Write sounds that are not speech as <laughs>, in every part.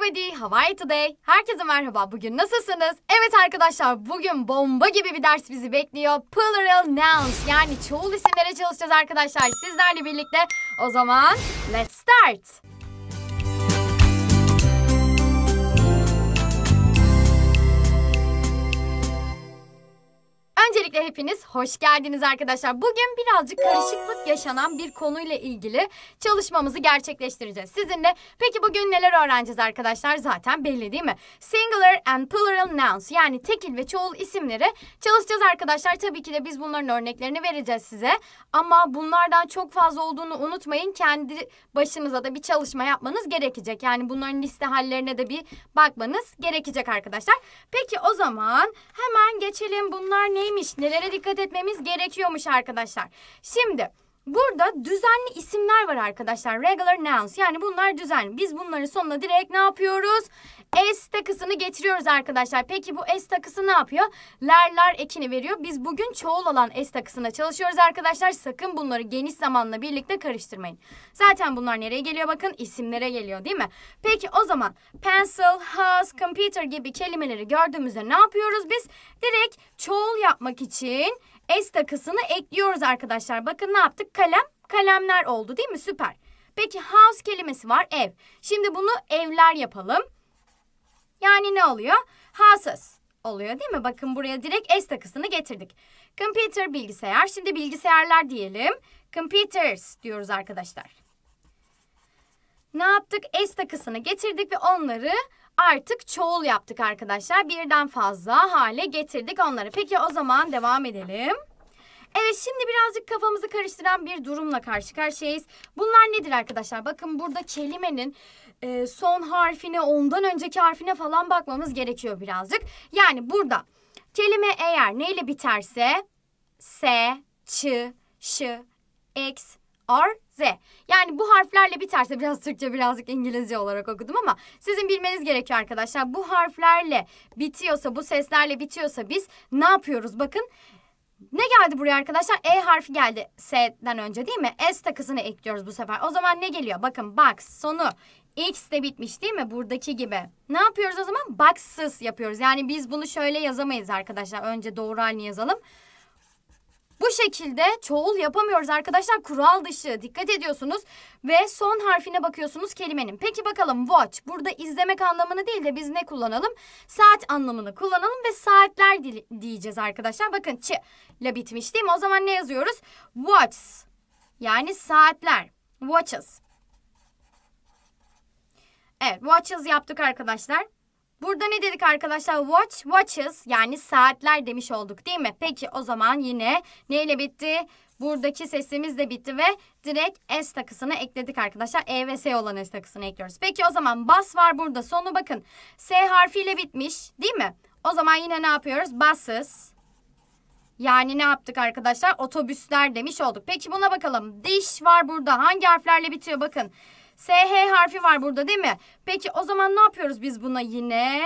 everybody, how today? Herkese merhaba, bugün nasılsınız? Evet arkadaşlar, bugün bomba gibi bir ders bizi bekliyor. Plural nouns, yani çoğul isimlere çalışacağız arkadaşlar sizlerle birlikte. O zaman, let's start! Öncelikle hepiniz hoş geldiniz arkadaşlar. Bugün birazcık karışıklık yaşanan bir konuyla ilgili çalışmamızı gerçekleştireceğiz sizinle. Peki bugün neler öğreneceğiz arkadaşlar? Zaten belli değil mi? Singular and plural nouns yani tekil ve çoğul isimleri çalışacağız arkadaşlar. Tabii ki de biz bunların örneklerini vereceğiz size. Ama bunlardan çok fazla olduğunu unutmayın. Kendi başınıza da bir çalışma yapmanız gerekecek. Yani bunların liste hallerine de bir bakmanız gerekecek arkadaşlar. Peki o zaman hemen geçelim. Bunlar neymiş? neymiş, nelere dikkat etmemiz gerekiyormuş arkadaşlar. Şimdi Burada düzenli isimler var arkadaşlar. Regular nouns. Yani bunlar düzenli. Biz bunların sonuna direkt ne yapıyoruz? S takısını getiriyoruz arkadaşlar. Peki bu S takısı ne yapıyor? Lerler ekini veriyor. Biz bugün çoğul olan S takısına çalışıyoruz arkadaşlar. Sakın bunları geniş zamanla birlikte karıştırmayın. Zaten bunlar nereye geliyor bakın? isimlere geliyor değil mi? Peki o zaman pencil, house, computer gibi kelimeleri gördüğümüzde ne yapıyoruz biz? Direkt çoğul yapmak için S takısını ekliyoruz arkadaşlar. Bakın ne yaptık? Kalem, kalemler oldu değil mi? Süper. Peki house kelimesi var ev. Şimdi bunu evler yapalım. Yani ne oluyor? Houses oluyor değil mi? Bakın buraya direkt S takısını getirdik. Computer bilgisayar. Şimdi bilgisayarlar diyelim. Computers diyoruz arkadaşlar. Ne yaptık? S takısını getirdik ve onları artık çoğul yaptık arkadaşlar. Birden fazla hale getirdik onları. Peki o zaman devam edelim. Evet şimdi birazcık kafamızı karıştıran bir durumla karşı karşıyayız. Bunlar nedir arkadaşlar? Bakın burada kelimenin e, son harfine ondan önceki harfine falan bakmamız gerekiyor birazcık. Yani burada kelime eğer neyle biterse S, Ç, Ş, X, R, Z. Yani bu harflerle biterse biraz Türkçe birazcık İngilizce olarak okudum ama sizin bilmeniz gerekiyor arkadaşlar. Bu harflerle bitiyorsa bu seslerle bitiyorsa biz ne yapıyoruz? Bakın ne geldi buraya arkadaşlar? E harfi geldi S'den önce değil mi? S takısını ekliyoruz bu sefer. O zaman ne geliyor? Bakın box sonu X de bitmiş değil mi? Buradaki gibi. Ne yapıyoruz o zaman? Box'sız yapıyoruz. Yani biz bunu şöyle yazamayız arkadaşlar. Önce doğru halini yazalım. Bu şekilde çoğul yapamıyoruz arkadaşlar. Kural dışı dikkat ediyorsunuz. Ve son harfine bakıyorsunuz kelimenin. Peki bakalım watch. Burada izlemek anlamını değil de biz ne kullanalım? Saat anlamını kullanalım ve saatler diyeceğiz arkadaşlar. Bakın ç ile bitmiş değil mi? O zaman ne yazıyoruz? Watches. Yani saatler. Watches. Evet watches yaptık arkadaşlar. Burada ne dedik arkadaşlar? Watch, watches yani saatler demiş olduk değil mi? Peki o zaman yine neyle bitti? Buradaki sesimiz de bitti ve direkt S takısını ekledik arkadaşlar. E ve S olan S takısını ekliyoruz. Peki o zaman bas var burada. Sonu bakın. S harfiyle bitmiş değil mi? O zaman yine ne yapıyoruz? Buses. Yani ne yaptık arkadaşlar? Otobüsler demiş olduk. Peki buna bakalım. Diş var burada. Hangi harflerle bitiyor bakın. SH harfi var burada değil mi? Peki o zaman ne yapıyoruz biz buna yine?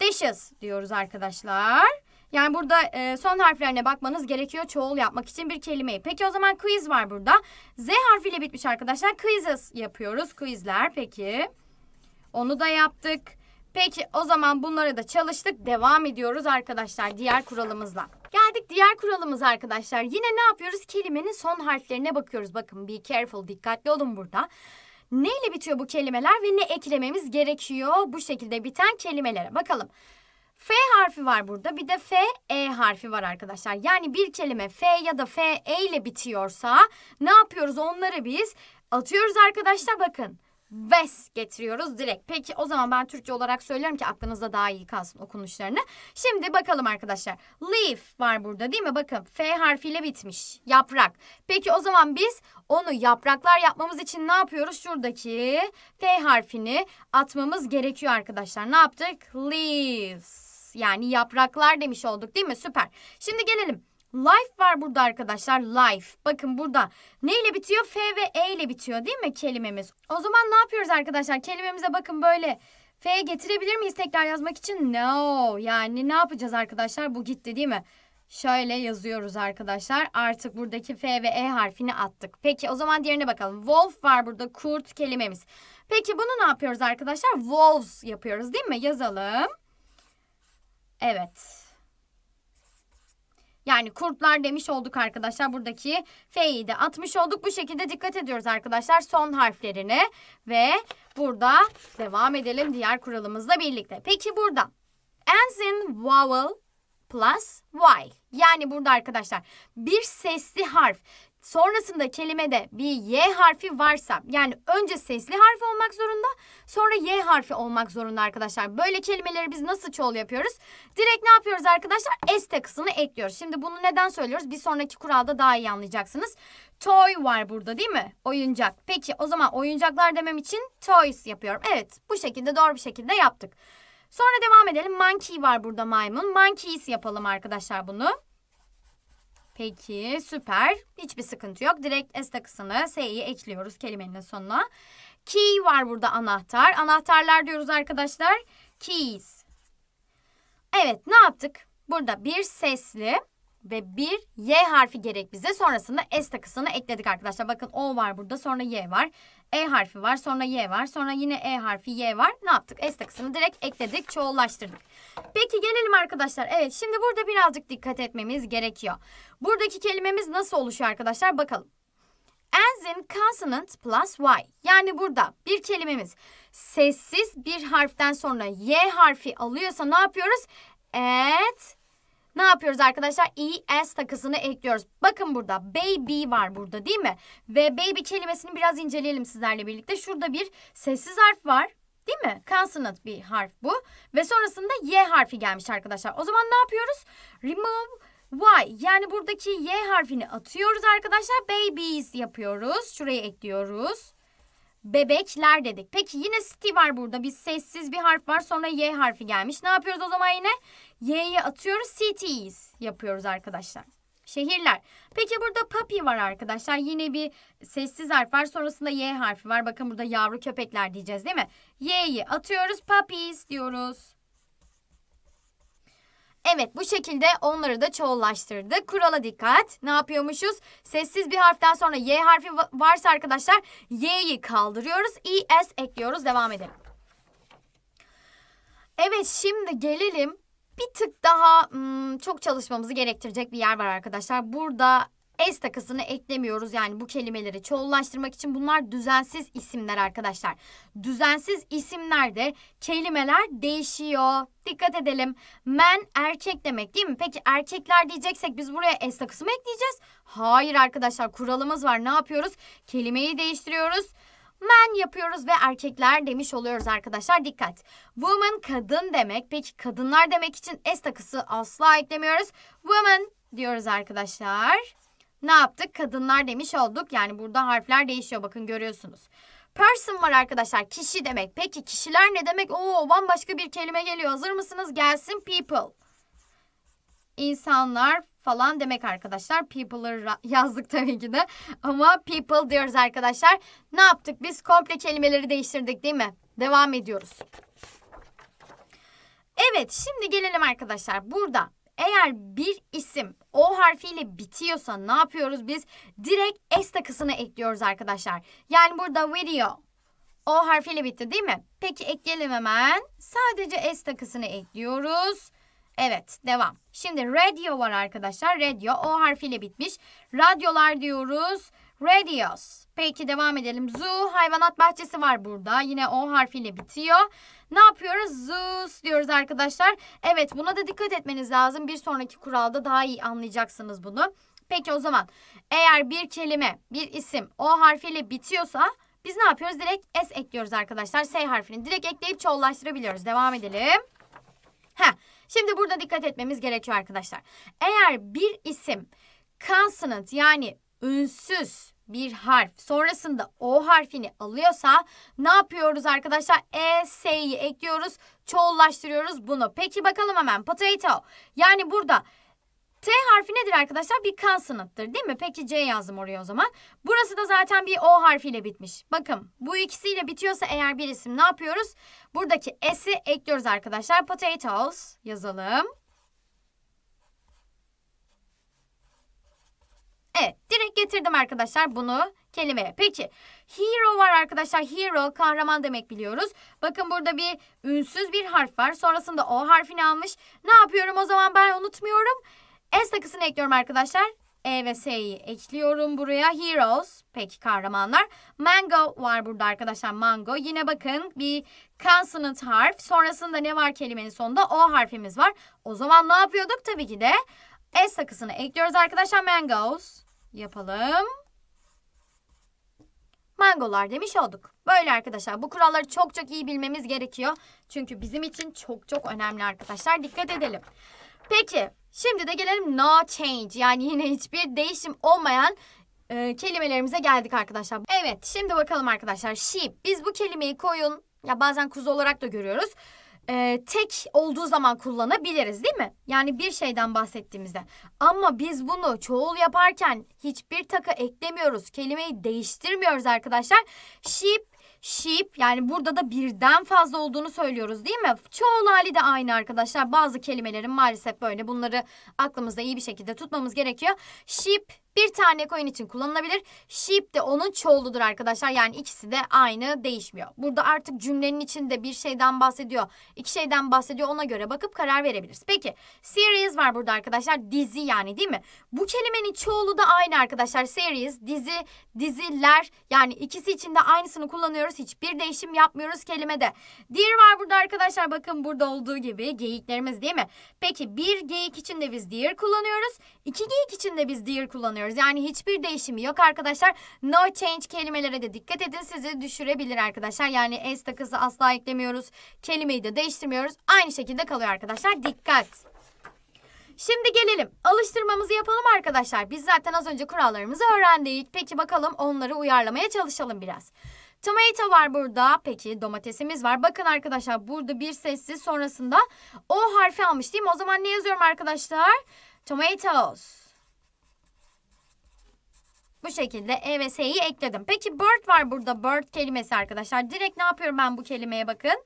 Dishes diyoruz arkadaşlar. Yani burada e, son harflerine bakmanız gerekiyor çoğul yapmak için bir kelimeyi. Peki o zaman quiz var burada. Z harfiyle bitmiş arkadaşlar. Quizzes yapıyoruz. Quizler peki. Onu da yaptık. Peki o zaman bunlara da çalıştık. Devam ediyoruz arkadaşlar diğer kuralımızla. Geldik diğer kuralımız arkadaşlar. Yine ne yapıyoruz? Kelimenin son harflerine bakıyoruz. Bakın be careful dikkatli olun burada. Neyle bitiyor bu kelimeler ve ne eklememiz gerekiyor bu şekilde biten kelimelere bakalım. F harfi var burada bir de F, E harfi var arkadaşlar. Yani bir kelime F ya da F, E ile bitiyorsa ne yapıyoruz onları biz atıyoruz arkadaşlar bakın ves getiriyoruz direkt. Peki o zaman ben Türkçe olarak söylüyorum ki aklınızda daha iyi kalsın okunuşlarını. Şimdi bakalım arkadaşlar. Leaf var burada değil mi? Bakın F harfiyle bitmiş. Yaprak. Peki o zaman biz onu yapraklar yapmamız için ne yapıyoruz? Şuradaki F harfini atmamız gerekiyor arkadaşlar. Ne yaptık? Leaves. Yani yapraklar demiş olduk değil mi? Süper. Şimdi gelelim Life var burada arkadaşlar. Life. Bakın burada neyle bitiyor? F ve E ile bitiyor değil mi kelimemiz? O zaman ne yapıyoruz arkadaşlar? Kelimemize bakın böyle. F getirebilir miyiz tekrar yazmak için? No. Yani ne yapacağız arkadaşlar? Bu gitti değil mi? Şöyle yazıyoruz arkadaşlar. Artık buradaki F ve E harfini attık. Peki o zaman diğerine bakalım. Wolf var burada kurt kelimemiz. Peki bunu ne yapıyoruz arkadaşlar? Wolves yapıyoruz değil mi? Yazalım. Evet. Yani kurtlar demiş olduk arkadaşlar. Buradaki F'yi de atmış olduk. Bu şekilde dikkat ediyoruz arkadaşlar son harflerine. Ve burada devam edelim diğer kuralımızla birlikte. Peki burada ends in vowel plus y. Yani burada arkadaşlar bir sesli harf sonrasında kelimede bir Y harfi varsa yani önce sesli harf olmak zorunda sonra Y harfi olmak zorunda arkadaşlar. Böyle kelimeleri biz nasıl çoğul yapıyoruz? Direkt ne yapıyoruz arkadaşlar? S' kısmını ekliyoruz. Şimdi bunu neden söylüyoruz? Bir sonraki kuralda daha iyi anlayacaksınız. Toy var burada değil mi? Oyuncak. Peki o zaman oyuncaklar demem için toys yapıyorum. Evet bu şekilde doğru bir şekilde yaptık. Sonra devam edelim. Monkey var burada maymun. Monkeys yapalım arkadaşlar bunu. Peki süper. Hiçbir sıkıntı yok. Direkt S takısını S'yi ekliyoruz kelimenin sonuna. Key var burada anahtar. Anahtarlar diyoruz arkadaşlar. Keys. Evet ne yaptık? Burada bir sesli ve bir Y harfi gerek bize. Sonrasında S takısını ekledik arkadaşlar. Bakın O var burada sonra Y var. E harfi var sonra Y var sonra yine E harfi Y var. Ne yaptık? S takısını direkt ekledik çoğullaştırdık. Peki gelelim arkadaşlar. Evet şimdi burada birazcık dikkat etmemiz gerekiyor. Buradaki kelimemiz nasıl oluşuyor arkadaşlar bakalım. As in consonant plus Y. Yani burada bir kelimemiz sessiz bir harften sonra Y harfi alıyorsa ne yapıyoruz? At ne yapıyoruz arkadaşlar? ES takısını ekliyoruz. Bakın burada baby var burada değil mi? Ve baby kelimesini biraz inceleyelim sizlerle birlikte. Şurada bir sessiz harf var. Değil mi? Consonant bir harf bu. Ve sonrasında Y harfi gelmiş arkadaşlar. O zaman ne yapıyoruz? Remove Y. Yani buradaki Y harfini atıyoruz arkadaşlar. Babies yapıyoruz. Şuraya ekliyoruz. Bebekler dedik. Peki yine city var burada. Bir sessiz bir harf var. Sonra Y harfi gelmiş. Ne yapıyoruz o zaman yine? Y'yi atıyoruz. Cities yapıyoruz arkadaşlar. Şehirler. Peki burada puppy var arkadaşlar. Yine bir sessiz harf var. Sonrasında Y harfi var. Bakın burada yavru köpekler diyeceğiz değil mi? Y'yi atıyoruz. Puppies diyoruz. Evet bu şekilde onları da çoğullaştırdık. Kurala dikkat. Ne yapıyormuşuz? Sessiz bir harften sonra Y harfi varsa arkadaşlar Y'yi kaldırıyoruz. IS ekliyoruz. Devam edelim. Evet şimdi gelelim bir tık daha hmm, çok çalışmamızı gerektirecek bir yer var arkadaşlar. Burada S takısını eklemiyoruz yani bu kelimeleri çoğullaştırmak için bunlar düzensiz isimler arkadaşlar. Düzensiz isimlerde kelimeler değişiyor. Dikkat edelim. Men erkek demek değil mi? Peki erkekler diyeceksek biz buraya S takısı mı ekleyeceğiz? Hayır arkadaşlar kuralımız var. Ne yapıyoruz? Kelimeyi değiştiriyoruz men yapıyoruz ve erkekler demiş oluyoruz arkadaşlar. Dikkat. Woman kadın demek. Peki kadınlar demek için s takısı asla eklemiyoruz. Woman diyoruz arkadaşlar ne yaptık? Kadınlar demiş olduk. Yani burada harfler değişiyor bakın görüyorsunuz. Person var arkadaşlar. Kişi demek. Peki kişiler ne demek? Oo bambaşka bir kelime geliyor. Hazır mısınız? Gelsin people. İnsanlar falan demek arkadaşlar. People'ı <laughs> yazdık tabii ki de. Ama people diyoruz arkadaşlar. Ne yaptık? Biz komple kelimeleri değiştirdik değil mi? Devam ediyoruz. Evet şimdi gelelim arkadaşlar. Burada eğer bir isim o harfiyle bitiyorsa ne yapıyoruz biz? Direkt S takısını ekliyoruz arkadaşlar. Yani burada video o harfiyle bitti değil mi? Peki ekleyelim hemen. Sadece S takısını ekliyoruz. Evet devam. Şimdi radio var arkadaşlar. Radio o harfiyle bitmiş. Radyolar diyoruz. Radios. Peki devam edelim. Zoo hayvanat bahçesi var burada. Yine O harfiyle bitiyor. Ne yapıyoruz? Zoos diyoruz arkadaşlar. Evet buna da dikkat etmeniz lazım. Bir sonraki kuralda daha iyi anlayacaksınız bunu. Peki o zaman eğer bir kelime, bir isim O harfiyle bitiyorsa biz ne yapıyoruz? Direkt S ekliyoruz arkadaşlar. S harfini direkt ekleyip çoğullaştırabiliyoruz. Devam edelim. Heh, şimdi burada dikkat etmemiz gerekiyor arkadaşlar. Eğer bir isim consonant yani ünsüz bir harf sonrasında o harfini alıyorsa ne yapıyoruz arkadaşlar? E, S'yi ekliyoruz. Çoğullaştırıyoruz bunu. Peki bakalım hemen potato. Yani burada T harfi nedir arkadaşlar? Bir kan sınıftır değil mi? Peki C yazdım oraya o zaman. Burası da zaten bir O harfiyle bitmiş. Bakın bu ikisiyle bitiyorsa eğer bir isim ne yapıyoruz? Buradaki S'i ekliyoruz arkadaşlar. Potatoes yazalım. Evet direkt getirdim arkadaşlar bunu kelimeye. Peki hero var arkadaşlar. Hero kahraman demek biliyoruz. Bakın burada bir ünsüz bir harf var. Sonrasında o harfini almış. Ne yapıyorum o zaman ben unutmuyorum. S takısını ekliyorum arkadaşlar. E ve S'yi ekliyorum buraya. Heroes. Peki kahramanlar. Mango var burada arkadaşlar. Mango. Yine bakın bir consonant harf. Sonrasında ne var kelimenin sonunda? O harfimiz var. O zaman ne yapıyorduk? Tabii ki de S takısını ekliyoruz arkadaşlar. Mangoes yapalım. Mangolar demiş olduk. Böyle arkadaşlar bu kuralları çok çok iyi bilmemiz gerekiyor. Çünkü bizim için çok çok önemli arkadaşlar. Dikkat edelim. Peki şimdi de gelelim no change yani yine hiçbir değişim olmayan e, kelimelerimize geldik arkadaşlar. Evet şimdi bakalım arkadaşlar sheep biz bu kelimeyi koyun ya bazen kuzu olarak da görüyoruz e, tek olduğu zaman kullanabiliriz değil mi? Yani bir şeyden bahsettiğimizde. Ama biz bunu çoğul yaparken hiçbir taka eklemiyoruz. Kelimeyi değiştirmiyoruz arkadaşlar. Sheep sheep yani burada da birden fazla olduğunu söylüyoruz değil mi? Çoğul hali de aynı arkadaşlar. Bazı kelimelerin maalesef böyle bunları aklımızda iyi bir şekilde tutmamız gerekiyor. Sheep bir tane coin için kullanılabilir. Sheep de onun çoğuludur arkadaşlar. Yani ikisi de aynı değişmiyor. Burada artık cümlenin içinde bir şeyden bahsediyor. iki şeyden bahsediyor. Ona göre bakıp karar verebiliriz. Peki series var burada arkadaşlar. Dizi yani değil mi? Bu kelimenin çoğulu da aynı arkadaşlar. Series, dizi, diziler yani ikisi için de aynısını kullanıyoruz. Hiçbir değişim yapmıyoruz kelimede. Deer var burada arkadaşlar. Bakın burada olduğu gibi geyiklerimiz değil mi? Peki bir geyik için de biz deer kullanıyoruz. İki geyik için de biz deer kullanıyoruz kullanıyoruz. Yani hiçbir değişimi yok arkadaşlar. No change kelimelere de dikkat edin sizi düşürebilir arkadaşlar. Yani s takısı asla eklemiyoruz. Kelimeyi de değiştirmiyoruz. Aynı şekilde kalıyor arkadaşlar. Dikkat. Şimdi gelelim alıştırmamızı yapalım arkadaşlar. Biz zaten az önce kurallarımızı öğrendik. Peki bakalım onları uyarlamaya çalışalım biraz. Tomato var burada. Peki domatesimiz var. Bakın arkadaşlar burada bir sessiz sonrasında o harfi almış değil mi? O zaman ne yazıyorum arkadaşlar? Tomatoes. Bu şekilde E ve S'yi ekledim. Peki bird var burada. Bird kelimesi arkadaşlar. Direkt ne yapıyorum ben bu kelimeye bakın.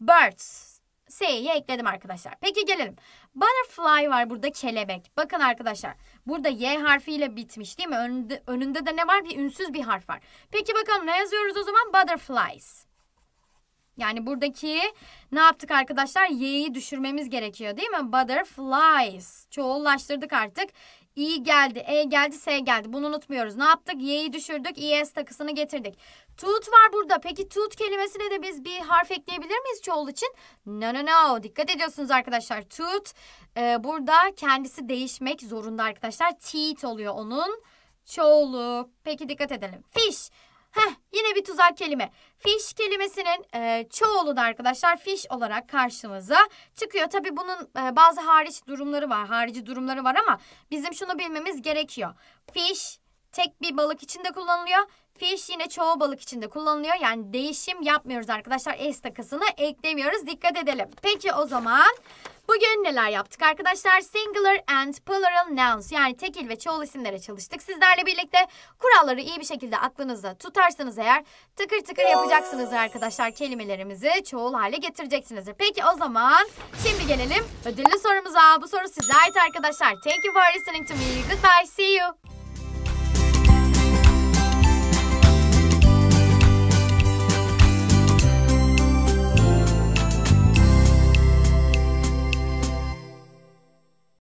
Birds. S'yi ekledim arkadaşlar. Peki gelelim. Butterfly var burada kelebek. Bakın arkadaşlar. Burada Y harfiyle bitmiş değil mi? Önünde, önünde de ne var? Bir ünsüz bir harf var. Peki bakalım ne yazıyoruz o zaman? Butterflies. Yani buradaki ne yaptık arkadaşlar? Y'yi düşürmemiz gerekiyor değil mi? Butterflies. Çoğullaştırdık artık. İ geldi, E geldi, S geldi. Bunu unutmuyoruz. Ne yaptık? Y'yi düşürdük. İS e takısını getirdik. Tut var burada. Peki tut kelimesine de biz bir harf ekleyebilir miyiz çoğul için? No no no. Dikkat ediyorsunuz arkadaşlar. Tut e, burada kendisi değişmek zorunda arkadaşlar. Teat oluyor onun çoğulu. Peki dikkat edelim. Fish. Heh yine bir tuzak kelime. Fish kelimesinin e, çoğulunu arkadaşlar fish olarak karşımıza çıkıyor. Tabi bunun e, bazı hariç durumları var. Harici durumları var ama bizim şunu bilmemiz gerekiyor. Fish tek bir balık için de kullanılıyor. Fish yine çoğu balık içinde kullanılıyor. Yani değişim yapmıyoruz arkadaşlar. S takısını eklemiyoruz. Dikkat edelim. Peki o zaman Bugün neler yaptık arkadaşlar? Singular and plural nouns yani tekil ve çoğul isimlere çalıştık. Sizlerle birlikte kuralları iyi bir şekilde aklınızda tutarsanız eğer tıkır tıkır yapacaksınız arkadaşlar. Kelimelerimizi çoğul hale getireceksiniz. Peki o zaman şimdi gelelim ödüllü sorumuza. Bu soru size ait arkadaşlar. Thank you for listening to me. Goodbye. See you.